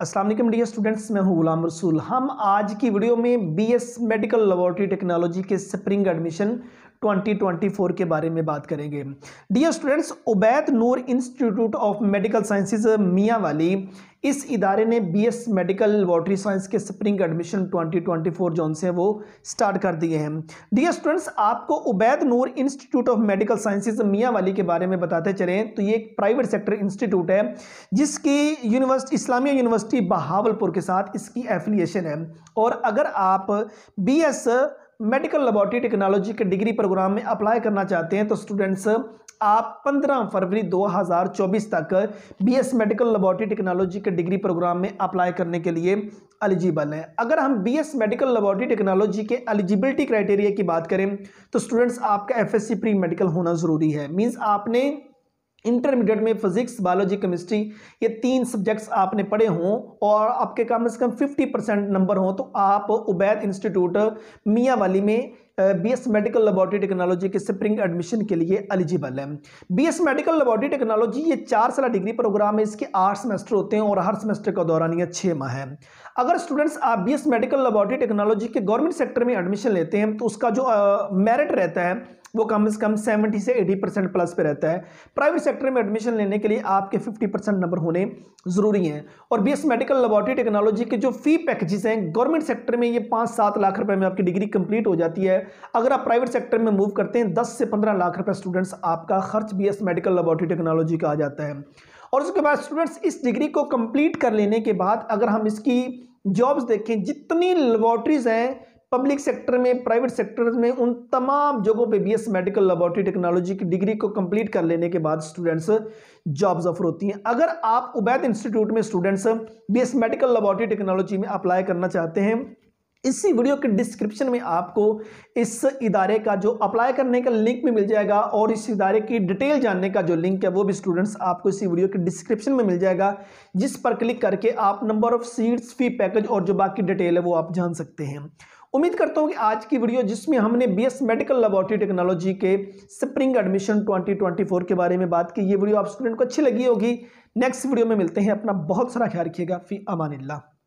Aslam D students मैं हूँ गुलाम रसूल हम आज की वीडियो में बीएस मेडिकल लेबॉर्ट्री टेक्नोलॉजी के स्प्रिंग एडमिशन 2024 के बारे में बात करेंगे dear students Ubaid Noor institute of medical sciences Mianwali इस इदारे ने बीएस मेडिकल वाटरी साइंस के स्प्रिंग एडमिशन 2024 जोन से वो स्टार्ट कर दिए हैं डियर स्टूडेंट्स आपको Ubaid Noor institute of medical sciences Mianwali के बारे में बताते चलें तो ये एक प्राइवेट सेक्टर इंस्टीट्यूट है जिसकी यूनिवर्सिटी इस्लामिया यूनिवर्सिटी बहावलपुर के साथ इसकी एफिलिएशन है और अगर आप बी मेडिकल लेबॉर्ट्री टेक्नोलॉजी के डिग्री प्रोग्राम में अप्लाई करना चाहते हैं तो स्टूडेंट्स आप 15 फरवरी 2024 तक बीएस मेडिकल लेबॉर्टरी टेक्नोलॉजी के डिग्री प्रोग्राम में अप्लाई करने के लिए एलिजिबल हैं अगर हम बीएस मेडिकल लेबॉर्टरी टेक्नोलॉजी के एलिजिबिलिटी क्राइटेरिया की बात करें तो स्टूडेंट्स आपका एफएससी प्री मेडिकल होना ज़रूरी है मीन्स आपने इंटरमीडिएट में फिजिक्स बायोलॉजी केमिस्ट्री ये तीन सब्जेक्ट्स आपने पढ़े हों और आपके कम से कम 50 परसेंट नंबर हों तो आप उबैद इंस्टीट्यूट मियाँ वाली में बीएस मेडिकल लेबॉर्टरी टेक्नोलॉजी के स्प्रिंग एडमिशन के लिए एलिजिबल है बीएस मेडिकल लेबॉर्टरी टेक्नोलॉजी ये चार साल डिग्री प्रोग्राम है इसके आठ सेमेस्टर होते हैं और हर सेमेस्टर का दौरान यह छः माह है अगर स्टूडेंट्स आप बीएस मेडिकल लेबॉर्टरी टेक्नोलॉजी के गवर्नमेंट सेक्टर में एडमिशन लेते हैं तो उसका जो मेरिट रहता है वो कम से कम 70 से 80 परसेंट प्लस पे रहता है प्राइवेट सेक्टर में एडमिशन लेने के लिए आपके 50 परसेंट नंबर होने ज़रूरी हैं और बीएस मेडिकल लेबॉर्टरी टेक्नोलॉजी के जो फी पैकेजेस हैं गवर्नमेंट सेक्टर में ये पाँच सात लाख रुपए में आपकी डिग्री कंप्लीट हो जाती है अगर आप प्राइवेट सेक्टर में मूव करते हैं दस से पंद्रह लाख रुपये स्टूडेंट्स आपका खर्च B S medical laboratory technology का आ जाता है और उसके बाद स्टूडेंट्स इस डिग्री को कंप्लीट कर लेने के बाद अगर हम इसकी जॉब्स देखें जितनी लेबॉर्ट्रीज़ हैं पब्लिक सेक्टर में प्राइवेट सेक्टर में उन तमाम जगहों पे बीएस मेडिकल लेबॉर्ट्री टेक्नोलॉजी की डिग्री को कंप्लीट कर लेने के बाद स्टूडेंट्स जॉब्स ऑफर होती हैं अगर आप उबैद इंस्टीट्यूट में students BS medical laboratory technology में अप्लाई करना चाहते हैं इसी वीडियो के डिस्क्रिप्शन में आपको इस इदारे का जो अप्लाई करने का लिंक भी मिल जाएगा और इस इदारे की डिटेल जानने का जो लिंक है वो भी स्टूडेंट्स आपको इसी वीडियो के डिस्क्रिप्शन में मिल जाएगा जिस पर क्लिक करके आप number of seats fee package और जो बाकी डिटेल है वो आप जान सकते हैं उम्मीद करता हूँ कि आज की वीडियो जिसमें हमने बी मेडिकल लेबोरेटरी टेक्नोलॉजी के स्प्रिंग एडमिशन ट्वेंटी के बारे में बात की ये वीडियो आप स्टूडेंट को अच्छी लगी होगी नेक्स्ट वीडियो में मिलते हैं अपना बहुत सारा ख्याल रखिएगा फ़ी अमानिल्ला